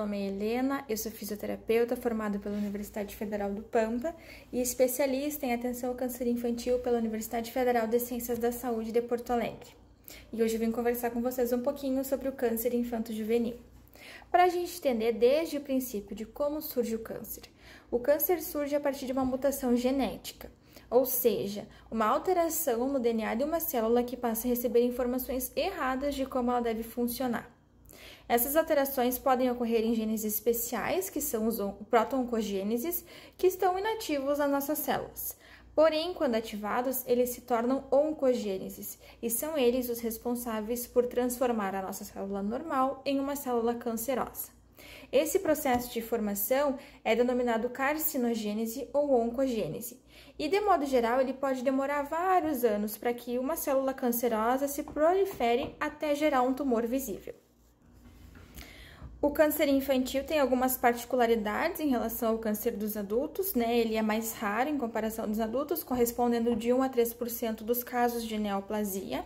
nome é Helena, eu sou fisioterapeuta formada pela Universidade Federal do Pampa e especialista em atenção ao câncer infantil pela Universidade Federal de Ciências da Saúde de Porto Alegre. E hoje eu vim conversar com vocês um pouquinho sobre o câncer infanto-juvenil. Para a gente entender desde o princípio de como surge o câncer, o câncer surge a partir de uma mutação genética, ou seja, uma alteração no DNA de uma célula que passa a receber informações erradas de como ela deve funcionar. Essas alterações podem ocorrer em genes especiais, que são os proto-oncogêneses, que estão inativos nas nossas células. Porém, quando ativados, eles se tornam oncogêneses e são eles os responsáveis por transformar a nossa célula normal em uma célula cancerosa. Esse processo de formação é denominado carcinogênese ou oncogênese, e de modo geral ele pode demorar vários anos para que uma célula cancerosa se prolifere até gerar um tumor visível. O câncer infantil tem algumas particularidades em relação ao câncer dos adultos, né? Ele é mais raro em comparação dos adultos, correspondendo de 1 a 3% dos casos de neoplasia.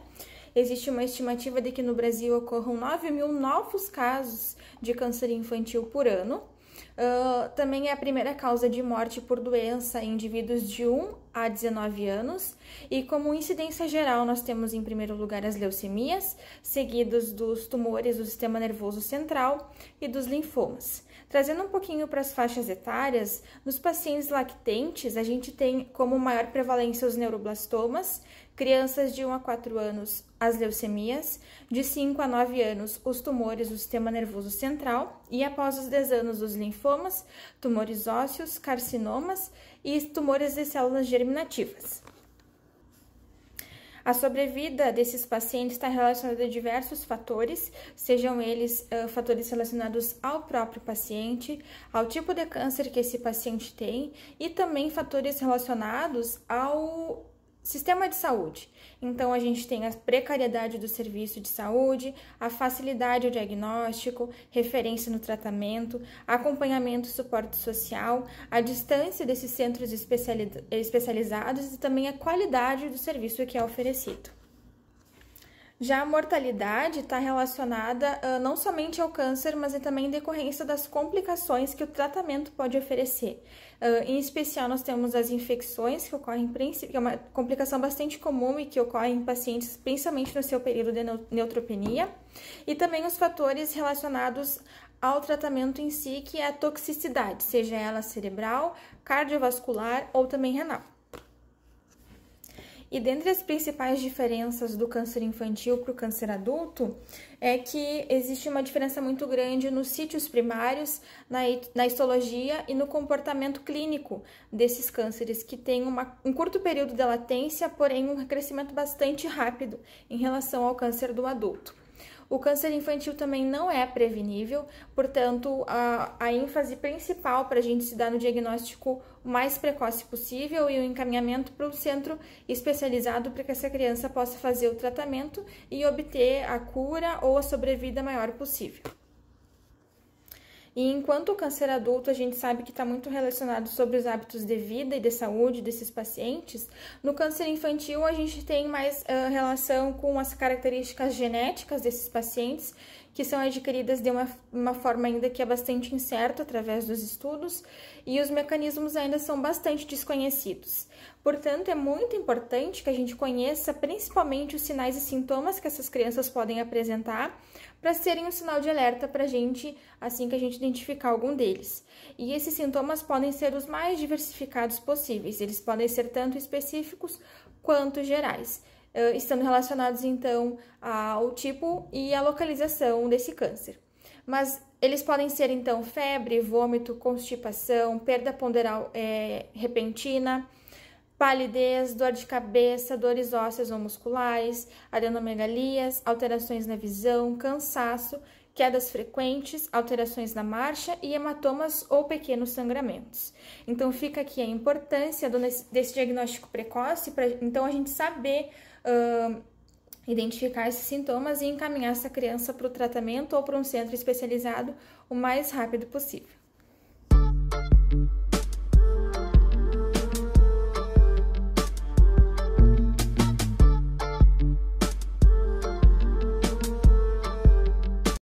Existe uma estimativa de que no Brasil ocorram 9 mil novos casos de câncer infantil por ano. Uh, também é a primeira causa de morte por doença em indivíduos de 1 a 19 anos. E como incidência geral, nós temos em primeiro lugar as leucemias, seguidos dos tumores do sistema nervoso central e dos linfomas. Trazendo um pouquinho para as faixas etárias, nos pacientes lactentes, a gente tem como maior prevalência os neuroblastomas crianças de 1 a 4 anos, as leucemias, de 5 a 9 anos, os tumores do sistema nervoso central e após os 10 anos, os linfomas, tumores ósseos, carcinomas e tumores de células germinativas. A sobrevida desses pacientes está relacionada a diversos fatores, sejam eles uh, fatores relacionados ao próprio paciente, ao tipo de câncer que esse paciente tem e também fatores relacionados ao sistema de saúde. Então, a gente tem a precariedade do serviço de saúde, a facilidade ao diagnóstico, referência no tratamento, acompanhamento e suporte social, a distância desses centros especializados e também a qualidade do serviço que é oferecido. Já a mortalidade está relacionada uh, não somente ao câncer, mas é também decorrência das complicações que o tratamento pode oferecer. Uh, em especial, nós temos as infecções que ocorrem, que é uma complicação bastante comum e que ocorre em pacientes principalmente no seu período de neutropenia, e também os fatores relacionados ao tratamento em si, que é a toxicidade, seja ela cerebral, cardiovascular ou também renal. E dentre as principais diferenças do câncer infantil para o câncer adulto é que existe uma diferença muito grande nos sítios primários, na, na histologia e no comportamento clínico desses cânceres, que tem uma, um curto período de latência, porém um crescimento bastante rápido em relação ao câncer do adulto. O câncer infantil também não é prevenível, portanto, a, a ênfase principal para a gente se dar no diagnóstico o mais precoce possível e o encaminhamento para um centro especializado para que essa criança possa fazer o tratamento e obter a cura ou a sobrevida maior possível. E enquanto o câncer adulto a gente sabe que está muito relacionado sobre os hábitos de vida e de saúde desses pacientes, no câncer infantil a gente tem mais uh, relação com as características genéticas desses pacientes, que são adquiridas de uma, uma forma ainda que é bastante incerta através dos estudos, e os mecanismos ainda são bastante desconhecidos. Portanto, é muito importante que a gente conheça principalmente os sinais e sintomas que essas crianças podem apresentar, para serem um sinal de alerta para a gente assim que a gente identificar algum deles. E esses sintomas podem ser os mais diversificados possíveis, eles podem ser tanto específicos quanto gerais, ah, estando relacionados então ao tipo e à localização desse câncer. Mas eles podem ser então febre, vômito, constipação, perda ponderal é, repentina palidez, dor de cabeça, dores ósseas ou musculares, adenomegalias, alterações na visão, cansaço, quedas frequentes, alterações na marcha e hematomas ou pequenos sangramentos. Então fica aqui a importância desse diagnóstico precoce para então a gente saber uh, identificar esses sintomas e encaminhar essa criança para o tratamento ou para um centro especializado o mais rápido possível.